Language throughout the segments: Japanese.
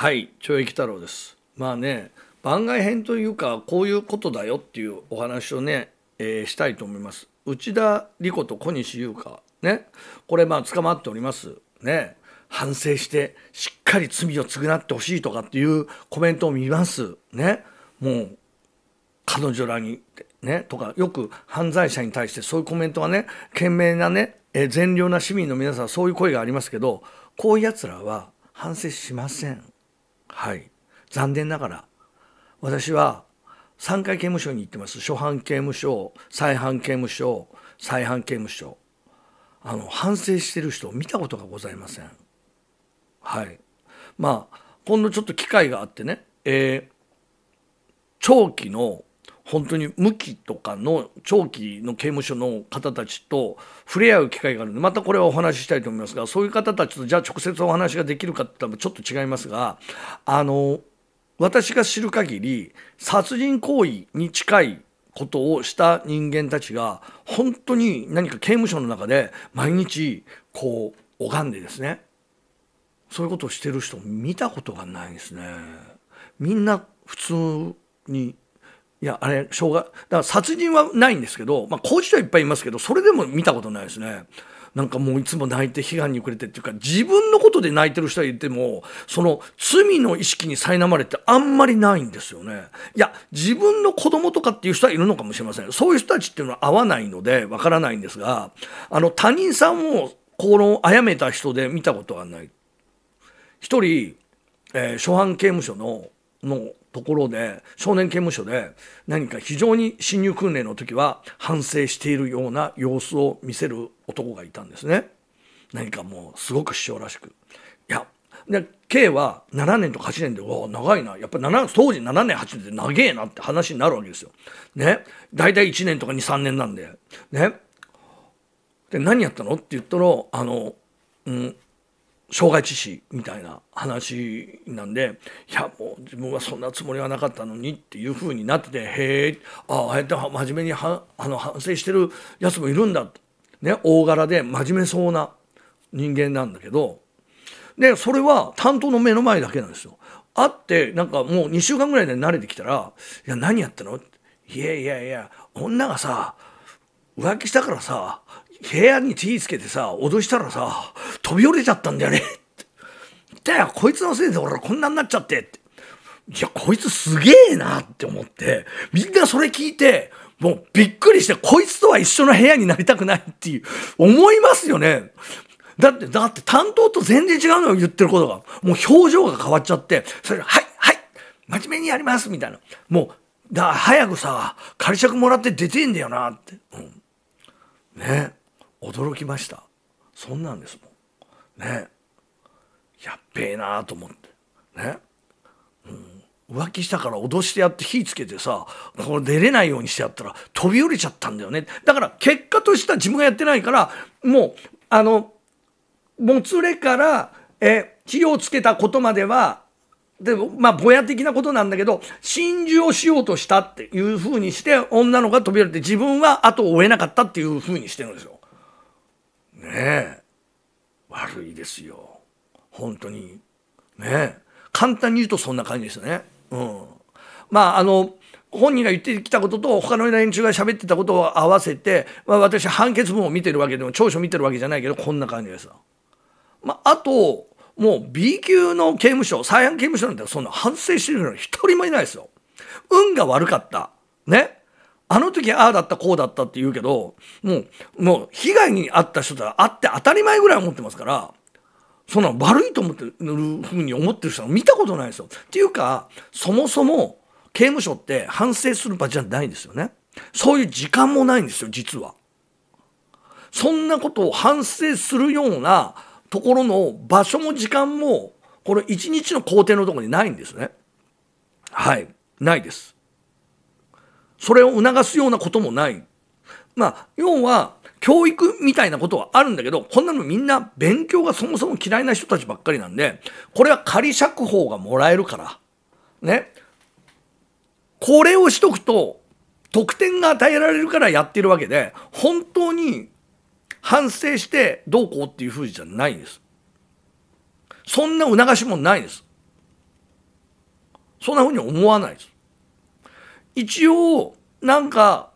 はい懲役太郎ですまあね番外編というかこういうことだよっていうお話をね、えー、したいと思います内田理子と小西優香ねこれまあ捕まっておりますね反省してしっかり罪を償ってほしいとかっていうコメントを見ますねもう彼女らにねとかよく犯罪者に対してそういうコメントはね賢明なね、えー、善良な市民の皆さんそういう声がありますけどこういうやつらは反省しませんはい残念ながら私は3回刑務所に行ってます初犯刑務所再犯刑務所再犯刑務所あの反省してる人を見たことがございませんはいまあ今度ちょっと機会があってねえー、長期の本当に無期とかの長期の刑務所の方たちと触れ合う機会があるのでまたこれはお話ししたいと思いますがそういう方たちとじゃあ直接お話ができるかってったらちょっと違いますがあの私が知る限り殺人行為に近いことをした人間たちが本当に何か刑務所の中で毎日こう拝んでですねそういうことをしてる人見たことがないですねみんな普通にいや、あれ、しょうが、だから殺人はないんですけど、まあ、工事はいっぱいいますけど、それでも見たことないですね。なんかもういつも泣いて批判に暮れてっていうか、自分のことで泣いてる人はいても、その罪の意識に苛まれてあんまりないんですよね。いや、自分の子供とかっていう人はいるのかもしれません。そういう人たちっていうのは合わないので、わからないんですが、あの、他人さんを、論を殺めた人で見たことはない。一人、えー、初犯刑務所ののところで少年刑務所で何か非常に侵入訓練の時は反省しているような様子を見せる男がいたんですね何かもうすごく師匠らしくいやで刑は7年とか8年でわ長いなやっぱ7当時7年8年って長えなって話になるわけですよ。ね大体1年とか23年なんで。ねで何やったのって言ったらあの、うん、障害致死みたいな話なんでいやもう自分はそんなつもりはなかったのにっていうふうになっててへえああやって真面目にはあの反省してるやつもいるんだ、ね、大柄で真面目そうな人間なんだけどでそれは担当の目の前だけなんですよ。会ってなんかもう2週間ぐらいで慣れてきたら「いや何やったの?」いやいやいや女がさ浮気したからさ部屋に手つけてさ脅したらさ飛び降りちゃったんだよねだよこいつのせいで俺こんなになっちゃってっていやこいつすげえなって思ってみんなそれ聞いてもうびっくりしてこいつとは一緒の部屋になりたくないっていう思いますよねだって、だって担当と全然違うのよ、言ってることが。もう表情が変わっちゃって、それ、はい、はい、真面目にやります、みたいな。もう、だ早くさ、仮釈もらって出てんだよな、って。うん。ね。驚きましたそんなんですもんねやっべえなーと思ってね、うん、浮気したから脅してやって火つけてさこれ出れないようにしてやったら飛び降りちゃったんだよねだから結果としては自分がやってないからもうあのもつれからえ火をつけたことまではでまあぼや的なことなんだけど心中をしようとしたっていうふうにして女の子が飛び降りて自分は後を追えなかったっていうふうにしてるんですよ。ねえ悪いですよ本当にね簡単に言うとそんな感じですね。うん、まああの本人が言ってきたことと他の連中が喋ってたことを合わせて、まあ、私判決文を見てるわけでも長所見てるわけじゃないけどこんな感じです。まあ、あともう B 級の刑務所再犯刑務所なんてそんな反省してる人一人もいないですよ。運が悪かった。ね。あの時ああだったこうだったって言うけどもうもう被害に遭った人とは会って当たり前ぐらい思ってますからそんな悪いと思ってるふうに思ってる人は見たことないですよ。っていうかそもそも刑務所って反省する場じゃないんですよね。そういう時間もないんですよ実は。そんなことを反省するようなところの場所も時間もこれ一日の工程のとこにないんですね。はいないです。それを促すようなこともない。まあ、要は、教育みたいなことはあるんだけど、こんなのみんな勉強がそもそも嫌いな人たちばっかりなんで、これは仮釈放がもらえるから、ね。これをしとくと、得点が与えられるからやってるわけで、本当に反省してどうこうっていうふうじゃないんです。そんな促しもないです。そんなふうに思わないです。一応、なんか、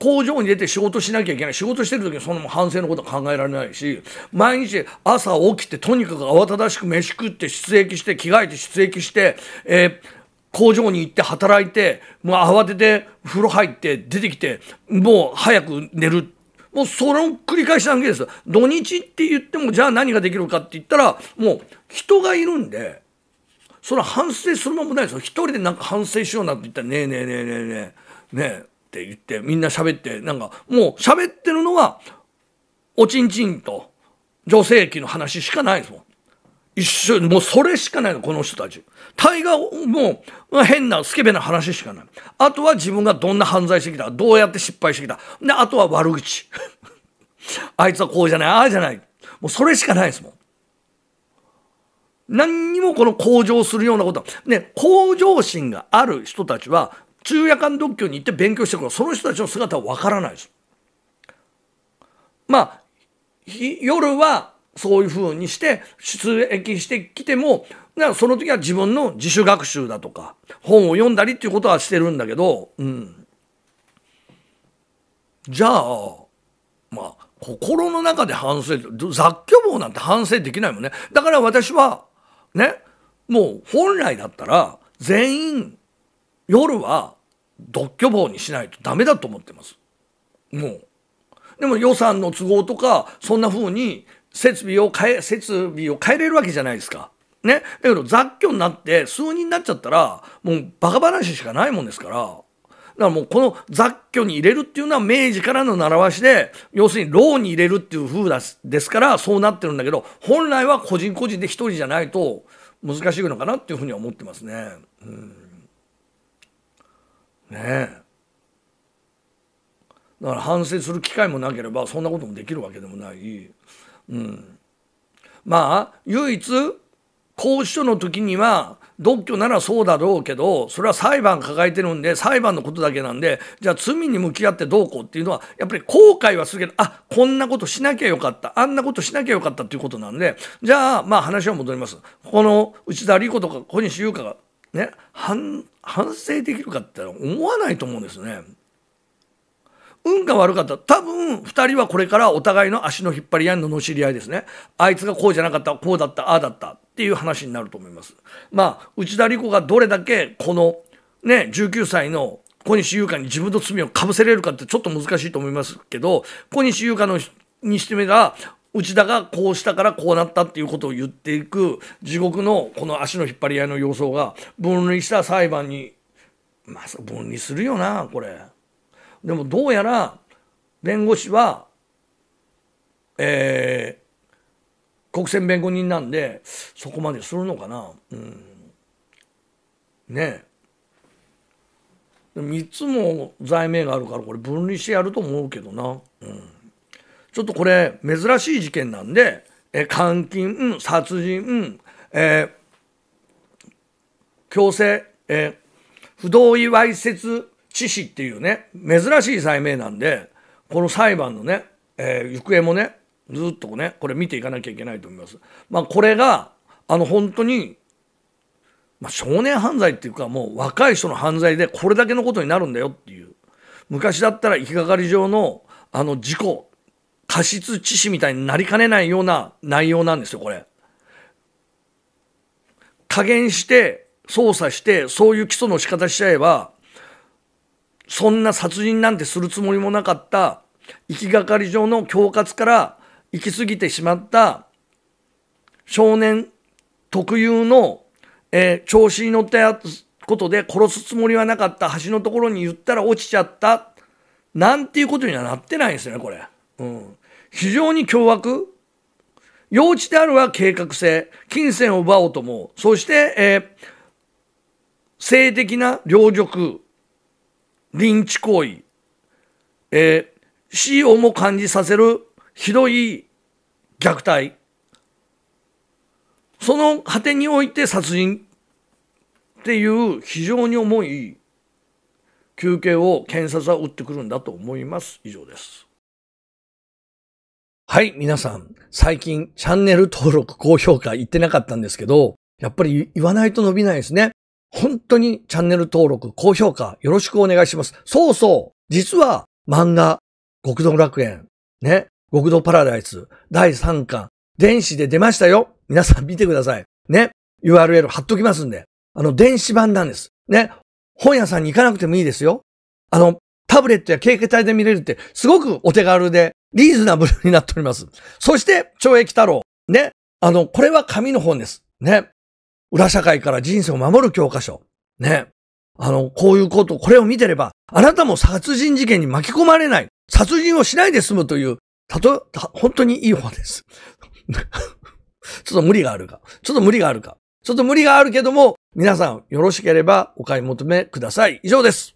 工場に出て仕事しなきゃいけない。仕事してる時にその反省のことは考えられないし、毎日朝起きてとにかく慌ただしく飯食って出液して着替えて出液して、えー工場に行って働いて、もう慌てて風呂入って出てきて、もう早く寝る。もうその繰り返しなわけです。土日って言っても、じゃあ何ができるかって言ったら、もう人がいるんで、それ反省するまもないですよ一人でなんか反省しようなんて言ったら「ねえねえねえねえねえねえ」って言ってみんな喋ってなんかもう喋ってるのはおちんちんと女性器の話しかないですもん。一緒もうそれしかないのこの人たち大河もう変なスケベな話しかないあとは自分がどんな犯罪してきたどうやって失敗してきたであとは悪口 あいつはこうじゃないああじゃないもうそれしかないですもん何にもこの向上するようなこと、ね、向上心がある人たちは、昼夜間独居に行って勉強してくるその人たちの姿はわからないです。まあ、夜はそういうふうにして出撃してきても、その時は自分の自主学習だとか、本を読んだりっていうことはしてるんだけど、うん。じゃあ、まあ、心の中で反省、雑居房なんて反省できないもんね。だから私は、ね、もう本来だったら全員夜は独居房にしないとダメだと思ってます。もう。でも予算の都合とか、そんな風に設備を変え、設備を変えれるわけじゃないですか。ね。だけど雑居になって数人になっちゃったら、もうバカ話しかないもんですから、からもうこの雑居に入れるっていうのは明治からの習わしで、要するに牢に入れるっていう風ですからそうなってるんだけど、本来は個人個人で一人じゃないと難しいのかなっていうふうには思ってますね。うん。ねえ。だから反省する機会もなければそんなこともできるわけでもない。うん。まあ、唯一公置書の時には独居ならそうだろうけどそれは裁判抱えてるんで裁判のことだけなんでじゃあ罪に向き合ってどうこうっていうのはやっぱり後悔はするけどあこんなことしなきゃよかったあんなことしなきゃよかったっていうことなんでじゃあまあ話は戻りますこの内田理子とか小西優香がね反反省できるかって思わないと思うんですね。運が悪かった多分二人はこれからお互いの足の引っ張り合いのの知り合いですねあいつがこうじゃなかったこうだったああだったっていう話になると思います。まあ、内田理子がどれだけこの、ね、19歳の小西優香に自分の罪をかぶせれるかってちょっと難しいと思いますけど、小西優香のにしてみれば、内田がこうしたからこうなったっていうことを言っていく地獄のこの足の引っ張り合いの様相が分離した裁判にまあ分離するよなこれでもどうやら弁護士はえ国選弁護人なんでそこまでするのかなうんねえ3つも罪名があるからこれ分離してやると思うけどな、うん、ちょっとこれ珍しい事件なんでえ監禁、うん、殺人、うん、え強制、え不同意わいせつ致死っていうね珍しい罪名なんでこの裁判のね、えー、行方もねずっとねこれ見ていかなきゃいけないと思います。まあ、これがあの本当にまあ、少年犯罪っていうかもう若い人の犯罪でこれだけのことになるんだよっていう昔だったら行きがかり上のあの事故過失致死みたいになりかねないような内容なんですよこれ。加減して捜査してそういう起訴の仕方しちゃえばそんな殺人なんてするつもりもなかった行きがかり上の恐喝から行き過ぎてしまった少年特有の、えー、調子に乗ったことで殺すつもりはなかった橋のところに言ったら落ちちゃったなんていうことにはなってないですよねこれ、うん、非常に凶悪幼稚であるは計画性金銭を奪おうともそして、えー、性的な領辱臨地行為、えー、死をも感じさせるひどい虐待その果てにおいて殺人っていう非常に重い休憩を検察は打ってくるんだと思います。以上です。はい、皆さん、最近チャンネル登録、高評価言ってなかったんですけど、やっぱり言わないと伸びないですね。本当にチャンネル登録、高評価よろしくお願いします。そうそう実は漫画、極道楽園、ね、極道パラダイス第3巻、電子で出ましたよ。皆さん見てください。ね。URL 貼っときますんで。あの、電子版なんです。ね。本屋さんに行かなくてもいいですよ。あの、タブレットや携帯で見れるって、すごくお手軽で、リーズナブルになっております。そして、懲役太郎。ね。あの、これは紙の本です。ね。裏社会から人生を守る教科書。ね。あの、こういうこと、これを見てれば、あなたも殺人事件に巻き込まれない、殺人をしないで済むというたと、た、本当にいい方です。ちょっと無理があるか。ちょっと無理があるか。ちょっと無理があるけども、皆さんよろしければお買い求めください。以上です。